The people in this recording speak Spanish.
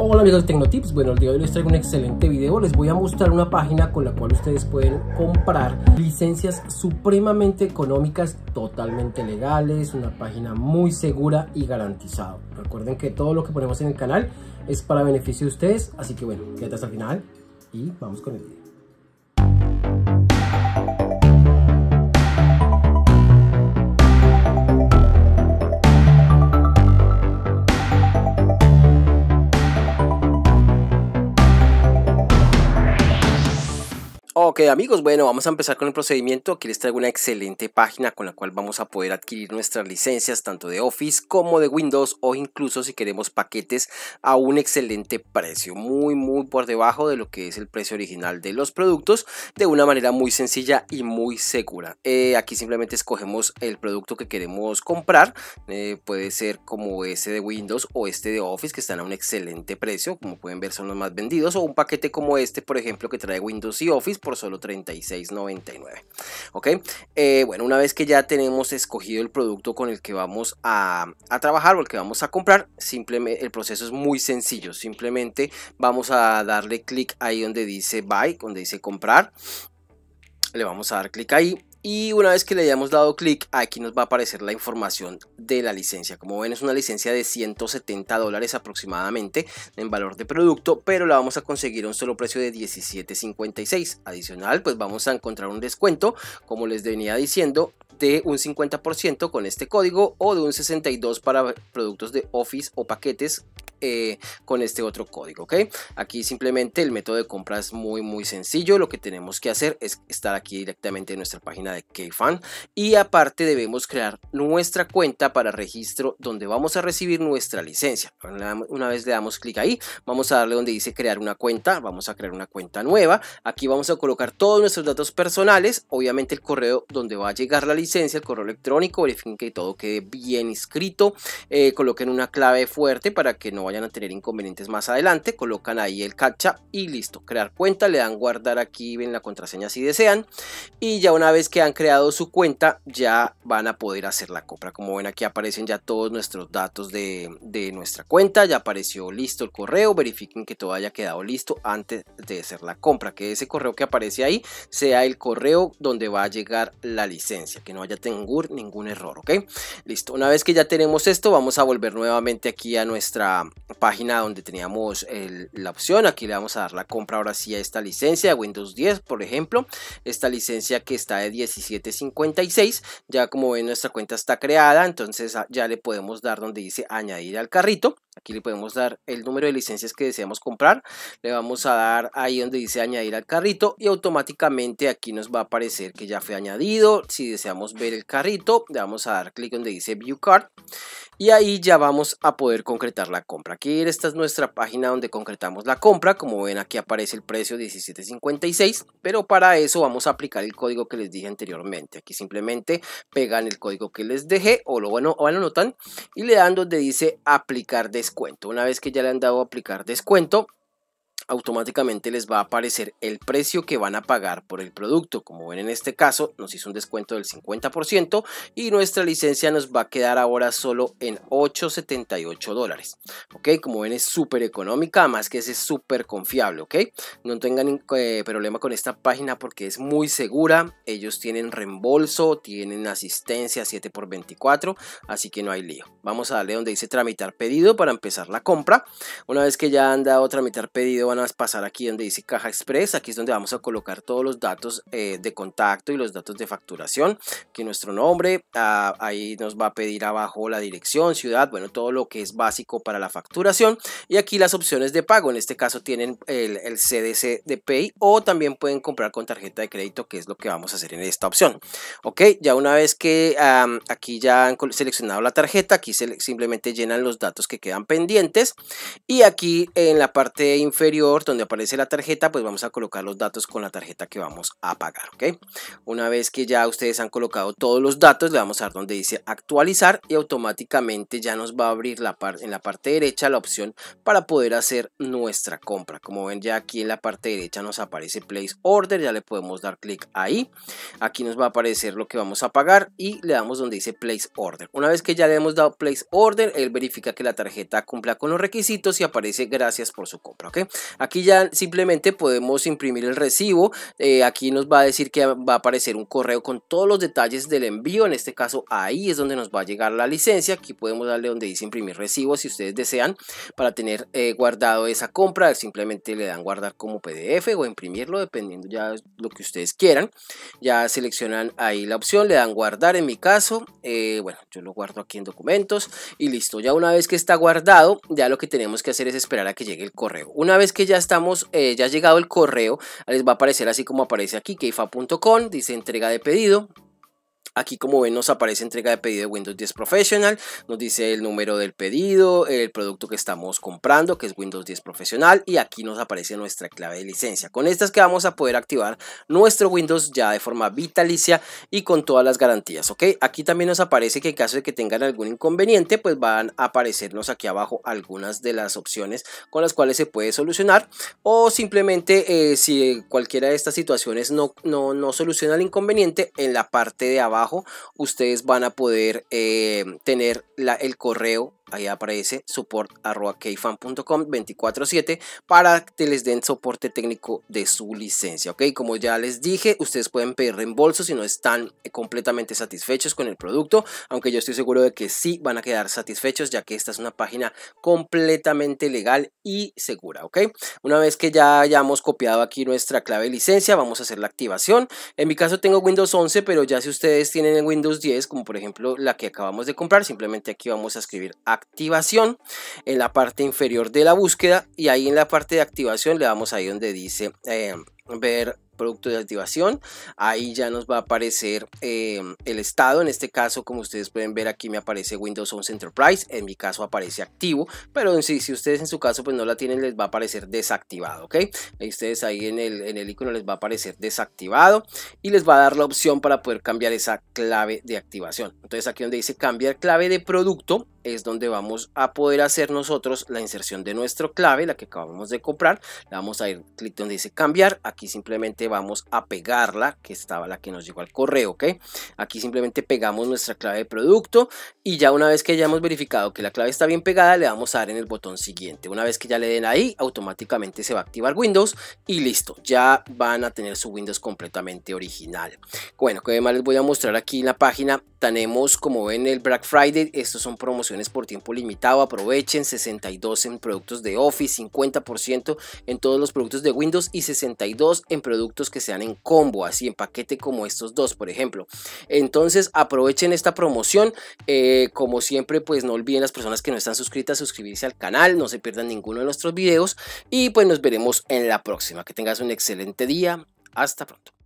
Hola amigos de Tecnotips, bueno el día de hoy les traigo un excelente video, les voy a mostrar una página con la cual ustedes pueden comprar licencias supremamente económicas, totalmente legales, una página muy segura y garantizada. Recuerden que todo lo que ponemos en el canal es para beneficio de ustedes, así que bueno, quédate hasta el final y vamos con el video. Ok amigos, bueno, vamos a empezar con el procedimiento. Aquí les traigo una excelente página con la cual vamos a poder adquirir nuestras licencias tanto de Office como de Windows o incluso si queremos paquetes a un excelente precio, muy muy por debajo de lo que es el precio original de los productos de una manera muy sencilla y muy segura. Eh, aquí simplemente escogemos el producto que queremos comprar, eh, puede ser como ese de Windows o este de Office que están a un excelente precio, como pueden ver son los más vendidos o un paquete como este por ejemplo que trae Windows y Office por solo $36.99. ¿Ok? Eh, bueno, una vez que ya tenemos escogido el producto con el que vamos a, a trabajar o el que vamos a comprar, simplemente el proceso es muy sencillo. Simplemente vamos a darle clic ahí donde dice buy, donde dice comprar. Le vamos a dar clic ahí y una vez que le hayamos dado clic, aquí nos va a aparecer la información de la licencia. Como ven, es una licencia de 170 dólares aproximadamente en valor de producto, pero la vamos a conseguir a un solo precio de 17.56. Adicional, pues vamos a encontrar un descuento, como les venía diciendo, de un 50% con este código o de un 62 para productos de Office o paquetes eh, con este otro código, ¿ok? Aquí simplemente el método de compra es muy, muy sencillo. Lo que tenemos que hacer es estar aquí directamente en nuestra página de KFan y aparte debemos crear nuestra cuenta para registro donde vamos a recibir nuestra licencia. Una vez le damos clic ahí, vamos a darle donde dice crear una cuenta, vamos a crear una cuenta nueva. Aquí vamos a colocar todos nuestros datos personales, obviamente el correo donde va a llegar la licencia, el correo electrónico, verifiquen que todo quede bien escrito eh, coloquen una clave fuerte para que no vayan a tener inconvenientes más adelante, colocan ahí el captcha y listo, crear cuenta, le dan guardar aquí, ven la contraseña si desean y ya una vez que han creado su cuenta ya van a poder hacer la compra, como ven aquí aparecen ya todos nuestros datos de, nuestra cuenta, ya apareció listo el correo, verifiquen que todo haya quedado listo antes de hacer la compra, que ese correo que aparece ahí sea el correo donde va a llegar la licencia, que no haya tengur ningún error, ok, listo, una vez que ya tenemos esto vamos a volver nuevamente aquí a nuestra página donde teníamos la opción. Aquí le vamos a dar la compra ahora sí a esta licencia de Windows 10, por ejemplo. Esta licencia que está de 17.56. Ya como ven nuestra cuenta está creada, entonces ah, ya le podemos dar donde dice añadir al carrito. Aquí le podemos dar el número de licencias que deseamos comprar. Le vamos a dar ahí donde dice añadir al carrito y automáticamente aquí nos va a aparecer que ya fue añadido. Si deseamos ver el carrito, le vamos a dar clic donde dice View Cart y ahí ya vamos a poder concretar la compra. Aquí esta es nuestra página donde concretamos la compra. Como ven aquí aparece el precio 17.56, pero para eso vamos a aplicar el código que les dije anteriormente. Aquí simplemente pegan el código que les dejé o lo bueno o lo anotan y le dan donde dice aplicar de una vez que ya le han dado a aplicar descuento, automáticamente les va a aparecer el precio que van a pagar por el producto. Como ven en este caso, nos hizo un descuento del 50% y nuestra licencia nos va a quedar ahora solo en 8.78 dólares. Ok, como ven es súper económica, más que es súper confiable. Ok, no tengan eh, problema con esta página porque es muy segura. Ellos tienen reembolso, tienen asistencia 7x24, así que no hay lío. Vamos a darle donde dice tramitar pedido para empezar la compra. Una vez que ya han dado tramitar pedido, van van pasar aquí donde dice caja express. Aquí es donde vamos a colocar todos los datos eh, de contacto y los datos de facturación. Aquí nuestro nombre, ah, ahí nos va a pedir abajo la dirección, ciudad, bueno, todo lo que es básico para la facturación. Y aquí las opciones de pago. En este caso tienen el, CDC de Pay o también pueden comprar con tarjeta de crédito, que es lo que vamos a hacer en esta opción. Ok, ya una vez que aquí ya han seleccionado la tarjeta, aquí simplemente llenan los datos que quedan pendientes. Y aquí en la parte inferior donde aparece la tarjeta, pues vamos a colocar los datos con la tarjeta que vamos a pagar. ¿ok? Una vez que ya ustedes han colocado todos los datos, le vamos a dar donde dice actualizar y automáticamente ya nos va a abrir la en la parte derecha la opción para poder hacer nuestra compra. Como ven ya aquí en la parte derecha nos aparece place order, ya le podemos dar clic ahí. Aquí nos va a aparecer lo que vamos a pagar y le damos donde dice place order. Una vez que ya le hemos dado place order, él verifica que la tarjeta cumpla con los requisitos y aparece gracias por su compra. ¿ok? Aquí ya simplemente podemos imprimir el recibo. Eh, aquí nos va a decir que va a aparecer un correo con todos los detalles del envío. En este caso ahí es donde nos va a llegar la licencia. Aquí podemos darle donde dice imprimir recibo si ustedes desean para tener eh, guardado esa compra. Simplemente le dan guardar como PDF o imprimirlo dependiendo ya lo que ustedes quieran. Ya seleccionan ahí la opción, le dan guardar en mi caso. Eh, bueno, yo lo guardo aquí en documentos y listo. Ya una vez que está guardado, ya lo que tenemos que hacer es esperar a que llegue el correo. Una vez que que ya estamos, eh, ya ha llegado el correo, les va a aparecer así como aparece aquí, keifa.com, dice entrega de pedido, Aquí como ven nos aparece entrega de pedido de Windows 10 Professional, nos dice el número del pedido, el producto que estamos comprando que es Windows 10 Profesional y aquí nos aparece nuestra clave de licencia. Con estas que vamos a poder activar nuestro Windows ya de forma vitalicia y con todas las garantías, ¿ok? Aquí también nos aparece que en caso de que tengan algún inconveniente pues van a aparecernos aquí abajo algunas de las opciones con las cuales se puede solucionar o simplemente eh, si cualquiera de estas situaciones no, no soluciona el inconveniente en la parte de abajo ustedes van a poder eh, tener el correo ahí aparece support.keyfan.com 24-7 para que les den soporte técnico de su licencia. Ok, como ya les dije, ustedes pueden pedir reembolso si no están eh, completamente satisfechos con el producto, aunque yo estoy seguro de que sí van a quedar satisfechos, ya que esta es una página completamente legal y segura. Ok, una vez que ya hayamos copiado aquí nuestra clave licencia, vamos a hacer la activación. En mi caso tengo Windows 11, pero ya si ustedes tienen el Windows 10, como por ejemplo la que acabamos de comprar, simplemente aquí vamos a escribir a activación en la parte inferior de la búsqueda y ahí en la parte de activación le damos ahí donde dice eh, ver producto de activación. Ahí ya nos va a aparecer eh, el estado. En este caso, como ustedes pueden ver, aquí me aparece Windows 11 Enterprise. En mi caso aparece activo, pero si ustedes en su caso pues no la tienen, les va a aparecer desactivado. Ok, y ustedes ahí en el, en el icono les va a aparecer desactivado y les va a dar la opción para poder cambiar esa clave de activación. Entonces, aquí donde dice cambiar clave de producto, es donde vamos a poder hacer nosotros la inserción de nuestro clave, la que acabamos de comprar. Le vamos a ir clic donde dice cambiar. Aquí simplemente vamos a pegarla, que estaba la que nos llegó al correo, ¿ok? Aquí simplemente pegamos nuestra clave de producto y ya una vez que hayamos verificado que la clave está bien pegada, le vamos a dar en el botón siguiente. Una vez que ya le den ahí, automáticamente se va a activar Windows y listo. Ya van a tener su Windows completamente original. Bueno, que además les voy a mostrar aquí en la página. Tenemos, como ven, el Black Friday. Estos son promociones por tiempo limitado, aprovechen 62 en productos de Office, 50% en todos los productos de Windows y 62 en productos que sean en combo, así en paquete como estos dos, por ejemplo. Entonces aprovechen esta promoción. Eh, como siempre, pues no olviden las personas que no están suscritas suscribirse al canal, no se pierdan ninguno de nuestros videos y pues nos veremos en la próxima. Que tengas un excelente día. Hasta pronto.